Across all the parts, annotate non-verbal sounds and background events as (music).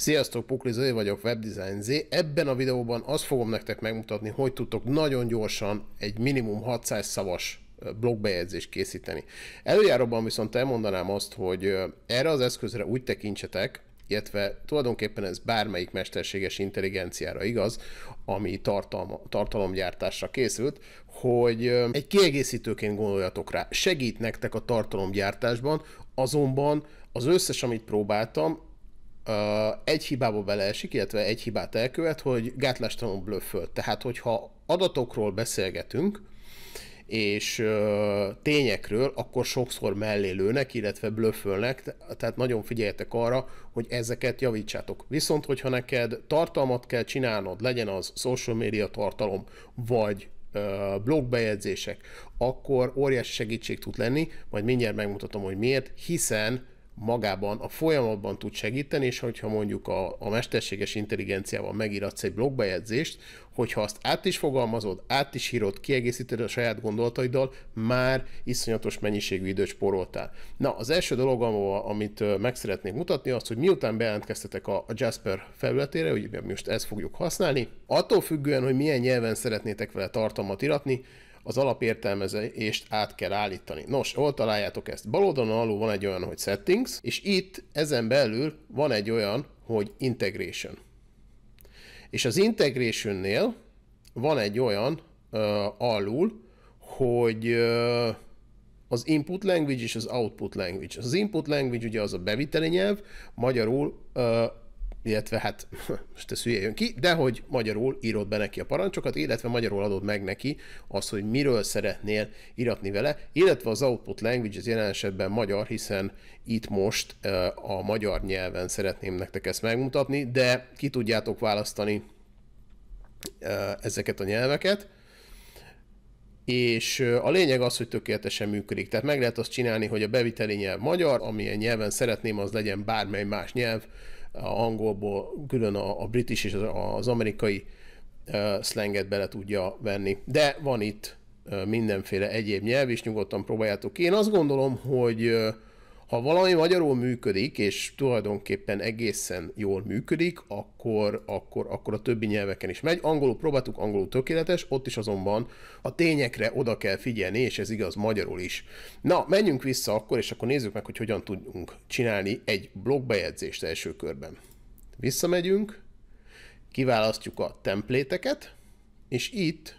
Sziasztok, Pukli Zoli vagyok, Webdesign Z. Ebben a videóban azt fogom nektek megmutatni, hogy tudtok nagyon gyorsan egy minimum 600 szavas blogbejegyzést készíteni. Előjáróban viszont elmondanám azt, hogy erre az eszközre úgy tekintsetek, illetve tulajdonképpen ez bármelyik mesterséges intelligenciára igaz, ami tartalma, tartalomgyártásra készült, hogy egy kiegészítőként gondoljatok rá. Segít nektek a tartalomgyártásban, azonban az összes, amit próbáltam, egy hibába beleesik, illetve egy hibát elkövet, hogy gátlástalanul blöfföl. Tehát, hogyha adatokról beszélgetünk, és ö, tényekről, akkor sokszor mellé lőnek, illetve blöfölnek, tehát nagyon figyeljetek arra, hogy ezeket javítsátok. Viszont, hogyha neked tartalmat kell csinálnod, legyen az social media tartalom, vagy blogbejegyzések, akkor óriási segítség tud lenni, majd mindjárt megmutatom, hogy miért, hiszen magában, a folyamatban tud segíteni, és hogyha mondjuk a, a mesterséges intelligenciával megíratsz egy blogbejegyzést, hogyha azt át is fogalmazod, át is írod, kiegészíted a saját gondolataiddal, már iszonyatos mennyiségű időt spóroltál. Na, az első dolog, amit meg szeretnék mutatni, az, hogy miután bejelentkeztetek a, Jasper felületére, ugye most ezt fogjuk használni, attól függően, hogy milyen nyelven szeretnétek vele tartalmat iratni, az alapértelmezést át kell állítani. Nos, hol találjátok ezt? Bal oldalon alul van egy olyan, hogy settings, és itt ezen belül van egy olyan, hogy integration. És az integrationnél van egy olyan uh, alul, hogy uh, az input language és az output language. Az input language ugye az a beviteli nyelv, magyarul uh, illetve hát (laughs) most ez hülye jön ki, de hogy magyarul írod be neki a parancsokat, illetve magyarul adod meg neki azt, hogy miről szeretnél iratni vele, illetve az output language az jelen esetben magyar, hiszen itt most a magyar nyelven szeretném nektek ezt megmutatni, de ki tudjátok választani ezeket a nyelveket, és a lényeg az, hogy tökéletesen működik. Tehát meg lehet azt csinálni, hogy a beviteli nyelv magyar, amilyen nyelven szeretném, az legyen bármely más nyelv, a angolból külön a, a british és az, az amerikai uh, slanget bele tudja venni. De van itt uh, mindenféle egyéb nyelv, és nyugodtan próbáljátok ki. Én azt gondolom, hogy uh, ha valami magyarul működik, és tulajdonképpen egészen jól működik, akkor, akkor, akkor a többi nyelveken is megy. Angolul próbáltuk, angolul tökéletes, ott is azonban a tényekre oda kell figyelni, és ez igaz magyarul is. Na, menjünk vissza akkor, és akkor nézzük meg, hogy hogyan tudunk csinálni egy blogbejegyzést első körben. Visszamegyünk, kiválasztjuk a templéteket, és itt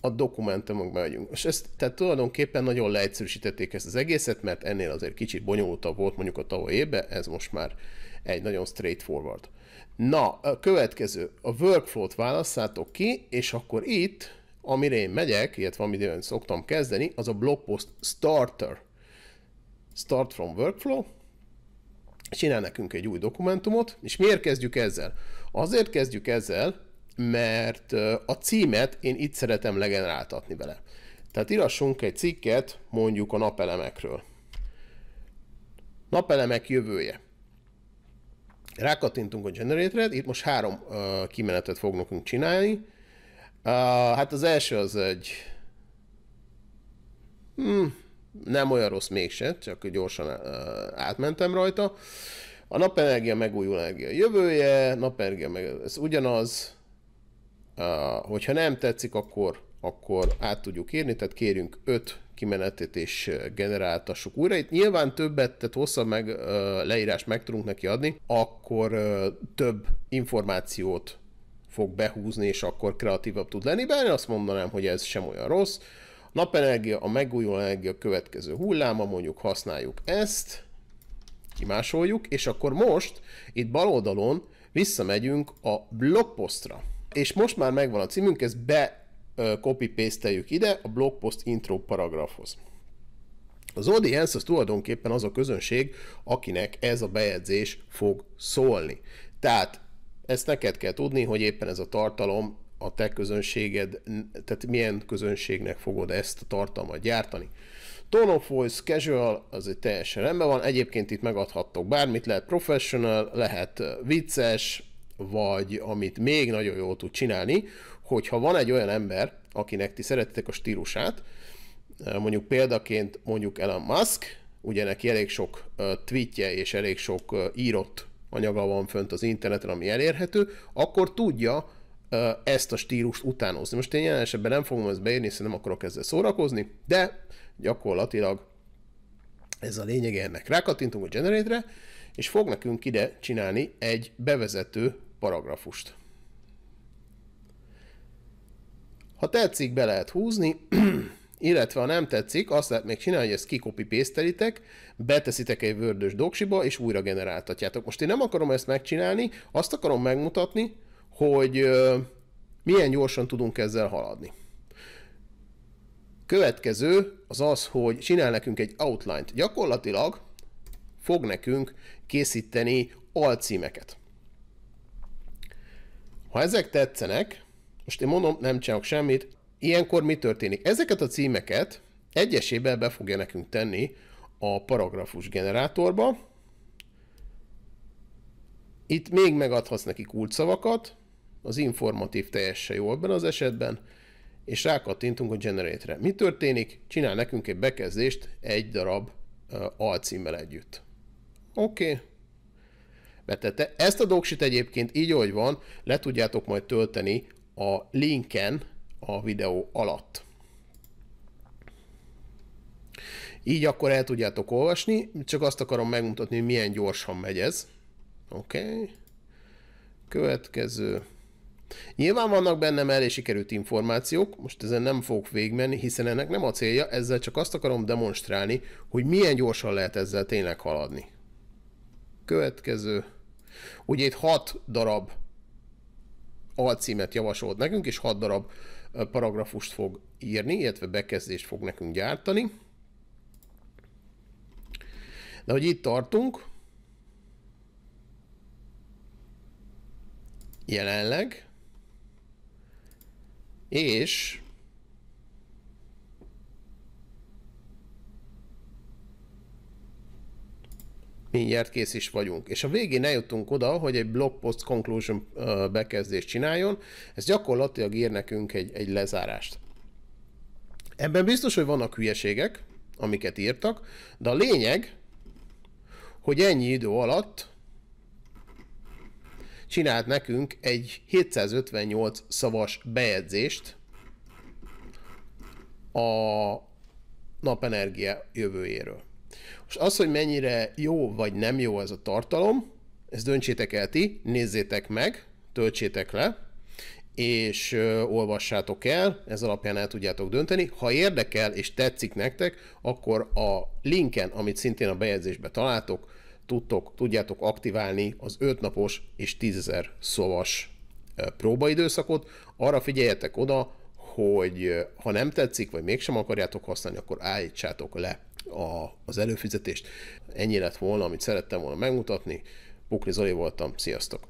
a dokumentumokba vagyunk. És ezt, tehát tulajdonképpen nagyon leegyszerűsítették ezt az egészet, mert ennél azért kicsit bonyolultabb volt mondjuk a tavaly évben, ez most már egy nagyon straightforward. Na, a következő, a workflow-t válasszátok ki, és akkor itt, amire én megyek, illetve amit én szoktam kezdeni, az a blogpost starter. Start from workflow, csinál nekünk egy új dokumentumot, és miért kezdjük ezzel? Azért kezdjük ezzel, mert a címet én itt szeretem legeneráltatni vele. Tehát írassunk egy cikket mondjuk a napelemekről. Napelemek jövője. Rákattintunk a generate itt most három uh, kimenetet fogunk csinálni. Uh, hát az első az egy... Hmm, nem olyan rossz mégse, csak gyorsan uh, átmentem rajta. A napenergia megújul energia jövője, napenergia meg, ez ugyanaz, Hogyha nem tetszik, akkor, akkor át tudjuk írni, tehát kérünk 5 kimenetet és generáltassuk újra. Itt nyilván többet, tehát hosszabb meg, leírás meg tudunk neki adni, akkor több információt fog behúzni, és akkor kreatívabb tud lenni, bár azt mondanám, hogy ez sem olyan rossz. Napenergia, a megújuló energia következő hulláma, mondjuk használjuk ezt, kimásoljuk, és akkor most itt bal oldalon visszamegyünk a blogposztra és most már megvan a címünk, ezt be copy paste ide a blogpost intro paragrafhoz. Az audience az tulajdonképpen az a közönség, akinek ez a bejegyzés fog szólni. Tehát ezt neked kell tudni, hogy éppen ez a tartalom a te közönséged, tehát milyen közönségnek fogod ezt a tartalmat gyártani. Tone of voice, casual, az egy teljesen rendben van, egyébként itt megadhattok bármit, lehet professional, lehet vicces, vagy amit még nagyon jól tud csinálni, hogyha van egy olyan ember, akinek ti szeretitek a stílusát, eh, mondjuk példaként mondjuk Elon Musk, ugye neki elég sok eh, tweetje és elég sok eh, írott anyaga van fönt az interneten, ami elérhető, akkor tudja ezt a stílust utánozni. Most én jelen esetben nem fogom ezt beírni, hiszen nem akarok ezzel szórakozni, de gyakorlatilag ez a lényeg ennek. Rákattintunk a generate és fog nekünk ide csinálni egy bevezető paragrafust. Ha tetszik, be lehet húzni, (clears throat) illetve ha nem tetszik, azt lehet még csinálni, hogy ezt kikopi beteszitek egy vördös doksiba, és újra generáltatjátok. Most én nem akarom ezt megcsinálni, azt akarom megmutatni, hogy milyen gyorsan tudunk ezzel haladni. Következő az az, hogy csinál nekünk egy outline-t. Gyakorlatilag fog nekünk készíteni alcímeket. Ha ezek tetszenek, most én mondom, nem csinálok semmit, ilyenkor mi történik? Ezeket a címeket egyesével be fogja nekünk tenni a paragrafus generátorba. Itt még megadhatsz neki kulcsszavakat, az informatív teljesen jó ebben az esetben, és rákattintunk a generátorra. Mi történik? Csinál nekünk egy bekezdést egy darab alcímmel együtt. Oké, okay betette. Ezt a doksit egyébként így, ahogy van, le tudjátok majd tölteni a linken a videó alatt. Így akkor el tudjátok olvasni, csak azt akarom megmutatni, hogy milyen gyorsan megy ez. Oké. Okay. Következő. Nyilván vannak bennem elé sikerült információk, most ezen nem fogok végmenni, hiszen ennek nem a célja, ezzel csak azt akarom demonstrálni, hogy milyen gyorsan lehet ezzel tényleg haladni. Következő. Ugye itt hat darab alcímet javasolt nekünk, és hat darab paragrafust fog írni, illetve bekezdést fog nekünk gyártani. De hogy itt tartunk, jelenleg, és mindjárt kész is vagyunk. És a végén eljutunk oda, hogy egy blog post conclusion bekezdést csináljon, ez gyakorlatilag ír nekünk egy, egy lezárást. Ebben biztos, hogy vannak hülyeségek, amiket írtak, de a lényeg, hogy ennyi idő alatt csinált nekünk egy 758 szavas bejegyzést a napenergia jövőjéről. Most az, hogy mennyire jó vagy nem jó ez a tartalom, ezt döntsétek el ti, nézzétek meg, töltsétek le, és olvassátok el, ez alapján el tudjátok dönteni. Ha érdekel és tetszik nektek, akkor a linken, amit szintén a bejegyzésbe találtok, tudtok, tudjátok aktiválni az 5 napos és 10.000 szavas próbaidőszakot. Arra figyeljetek oda, hogy ha nem tetszik, vagy mégsem akarjátok használni, akkor állítsátok le a, az előfizetést. Ennyi lett volna, amit szerettem volna megmutatni. Pukli Zoli voltam, sziasztok!